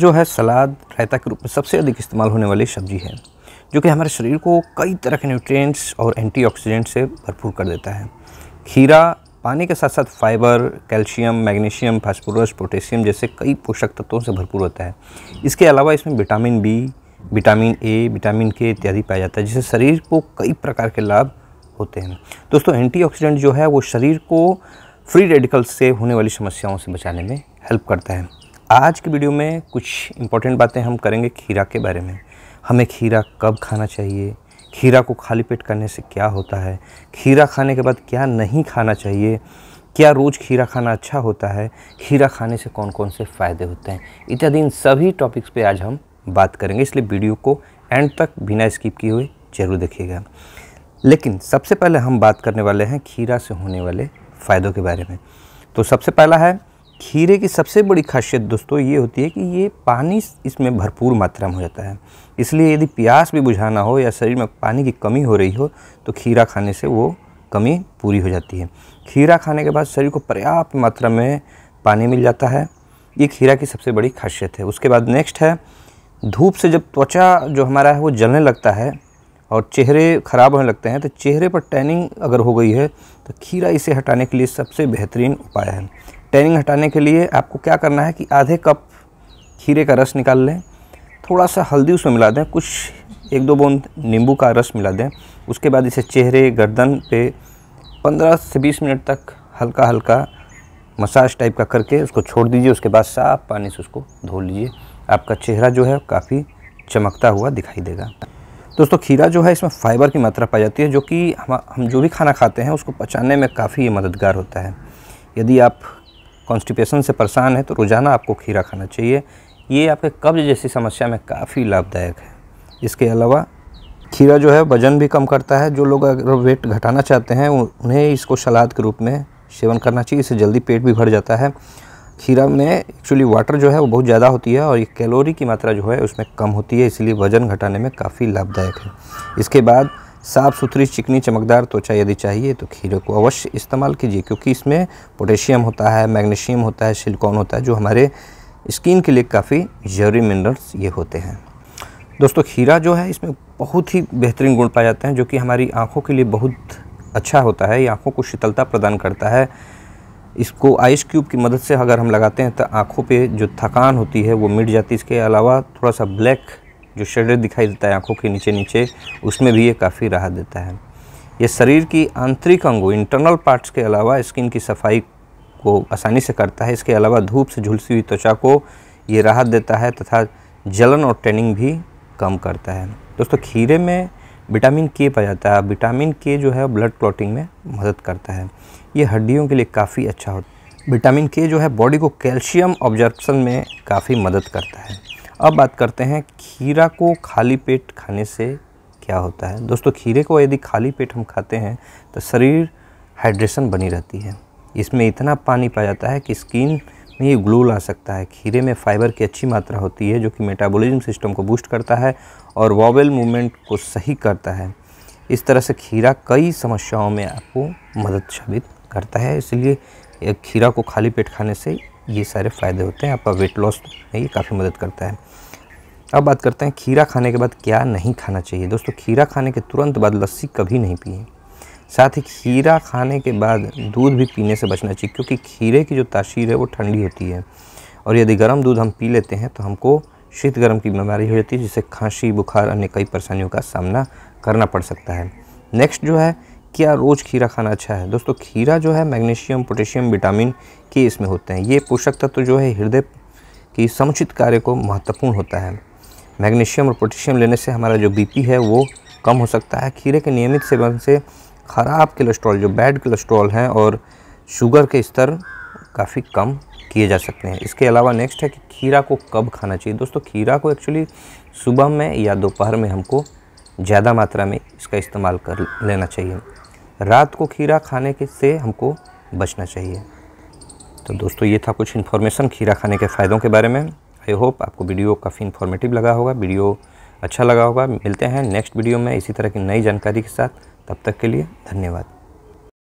जो है सलाद रायता के रूप में सबसे अधिक इस्तेमाल होने वाली सब्जी है जो कि हमारे शरीर को कई तरह के न्यूट्रिएंट्स और एंटीऑक्सीडेंट से भरपूर कर देता है खीरा पानी के साथ साथ fibre calcium magnesium phosphorus potassium जैसे कई पोषक तत्वों से भरपूर होता है इसके अलावा इसमें vitamin B vitamin A vitamin K इत्यादि पाया जाता है जिससे शरीर को कई प्रकार के लाभ होते हैं दोस्तों एंटीऑक्सीडेंट जो है वो शरीर को फ्री रेडिकल्स से होने वाली समस्याओं से बचाने में हेल्प करता है आज की वीडियो में कुछ इंपॉर्टेंट बातें हम करेंगे खीरा के बारे में हमें खीरा कब खाना चाहिए खीरा को खाली पेट करने से क्या होता है खीरा खाने के बाद क्या नहीं खाना चाहिए क्या रोज़ खीरा खाना अच्छा होता है खीरा खाने से कौन कौन से फ़ायदे होते हैं इत्यादि इन सभी टॉपिक्स पे आज हम बात करेंगे इसलिए वीडियो को एंड तक बिना स्किप किए हुए ज़रूर देखिएगा लेकिन सबसे पहले हम बात करने वाले हैं खीरा से होने वाले फ़ायदों के बारे में तो सबसे पहला है खीरे की सबसे बड़ी खासियत दोस्तों ये होती है कि ये पानी इसमें भरपूर मात्रा में हो जाता है इसलिए यदि प्यास भी बुझाना हो या शरीर में पानी की कमी हो रही हो तो खीरा खाने से वो कमी पूरी हो जाती है खीरा खाने के बाद शरीर को पर्याप्त मात्रा में पानी मिल जाता है ये खीरा की सबसे बड़ी खासियत है उसके बाद नेक्स्ट है धूप से जब त्वचा जो हमारा है वो जलने लगता है और चेहरे ख़राब होने लगते हैं तो चेहरे पर टैनिंग अगर हो गई है तो खीरा इसे हटाने के लिए सबसे बेहतरीन उपाय है टैनिंग हटाने के लिए आपको क्या करना है कि आधे कप खीरे का रस निकाल लें थोड़ा सा हल्दी उसमें मिला दें कुछ एक दो बूंद नींबू का रस मिला दें उसके बाद इसे चेहरे गर्दन पे 15 से 20 मिनट तक हल्का हल्का मसाज टाइप का करके उसको छोड़ दीजिए उसके बाद साफ पानी से उसको धो लीजिए आपका चेहरा जो है काफ़ी चमकता हुआ दिखाई देगा दोस्तों खीरा जो है इसमें फाइबर की मात्रा पाई जाती है जो कि हम हम जो भी खाना खाते हैं उसको पचाने में काफ़ी मददगार होता है यदि आप कॉन्स्टिपेशन से परेशान है तो रोज़ाना आपको खीरा खाना चाहिए ये आपके कब्ज जैसी समस्या में काफ़ी लाभदायक है इसके अलावा खीरा जो है वज़न भी कम करता है जो लोग अगर वेट घटाना चाहते हैं उन्हें इसको सलाद के रूप में सेवन करना चाहिए इससे जल्दी पेट भी भर जाता है खीरा में एक्चुअली वाटर जो है वो बहुत ज़्यादा होती है और ये कैलोरी की मात्रा जो है उसमें कम होती है इसलिए वज़न घटाने में काफ़ी लाभदायक है इसके बाद साफ़ सुथरी चिकनी चमकदार त्वचा यदि चाहिए तो खीरे को अवश्य इस्तेमाल कीजिए क्योंकि इसमें पोटेशियम होता है मैग्नीशियम होता है सिलिकॉन होता है जो हमारे स्किन के लिए काफ़ी जरूरी मिनरल्स ये होते हैं दोस्तों खीरा जो है इसमें बहुत ही बेहतरीन गुण पाए जाते हैं जो कि हमारी आँखों के लिए बहुत अच्छा होता है ये आँखों को शीतलता प्रदान करता है इसको आइस क्यूब की मदद से अगर हम लगाते हैं तो आँखों पे जो थकान होती है वो मिट जाती है इसके अलावा थोड़ा सा ब्लैक जो शरीर दिखाई देता है आँखों के नीचे नीचे उसमें भी ये काफ़ी राहत देता है ये शरीर की आंतरिक अंगों इंटरनल पार्ट्स के अलावा स्किन की सफाई को आसानी से करता है इसके अलावा धूप से झुलसी हुई त्वचा को ये राहत देता है तथा जलन और टेनिंग भी कम करता है दोस्तों खीरे में विटामिन के पाया जाता है विटामिन के जो है ब्लड क्लॉटिंग में मदद करता है ये हड्डियों के लिए काफ़ी अच्छा होता है विटामिन के जो है बॉडी को कैल्शियम ऑब्जर्बसन में काफ़ी मदद करता है अब बात करते हैं खीरा को खाली पेट खाने से क्या होता है दोस्तों खीरे को यदि खाली पेट हम खाते हैं तो शरीर हाइड्रेशन बनी रहती है इसमें इतना पानी पाया जाता है कि स्किन में ये ग्लो ला सकता है खीरे में फाइबर की अच्छी मात्रा होती है जो कि मेटाबॉलिज्म सिस्टम को बूस्ट करता है और वॉबल मूवमेंट को सही करता है इस तरह से खीरा कई समस्याओं में आपको मदद साबित करता है इसलिए खीरा को खाली पेट खाने से ये सारे फ़ायदे होते हैं आपका वेट लॉस में ये काफ़ी मदद करता है अब बात करते हैं खीरा खाने के बाद क्या नहीं खाना चाहिए दोस्तों खीरा खाने के तुरंत बाद लस्सी कभी नहीं पिए साथ ही खीरा खाने के बाद दूध भी पीने से बचना चाहिए क्योंकि खीरे की जो तासीर है वो ठंडी होती है और यदि गर्म दूध हम पी लेते हैं तो हमको शीत गर्म की बीमारी हो जाती है जिससे खांसी बुखार अन्य कई परेशानियों का सामना करना पड़ सकता है नेक्स्ट जो है क्या रोज़ खीरा खाना अच्छा है दोस्तों खीरा जो है मैग्नीशियम पोटेशियम विटामिन के इसमें होते हैं ये पोषक तत्व तो जो है हृदय की समुचित कार्य को महत्वपूर्ण होता है मैग्नीशियम और पोटेशियम लेने से हमारा जो बीपी है वो कम हो सकता है खीरे के नियमित सेवन से ख़राब कोलेस्ट्रॉल जो बैड कोलेस्ट्रॉल हैं और शुगर के स्तर काफ़ी कम किए जा सकते हैं इसके अलावा नेक्स्ट है कि खीरा को कब खाना चाहिए दोस्तों खीरा को एक्चुअली सुबह में या दोपहर में हमको ज़्यादा मात्रा में इसका इस्तेमाल कर लेना चाहिए रात को खीरा खाने के से हमको बचना चाहिए तो दोस्तों ये था कुछ इन्फॉर्मेशन खीरा खाने के फ़ायदों के बारे में आई होप आपको वीडियो काफ़ी इन्फॉर्मेटिव लगा होगा वीडियो अच्छा लगा होगा मिलते हैं नेक्स्ट वीडियो में इसी तरह की नई जानकारी के साथ तब तक के लिए धन्यवाद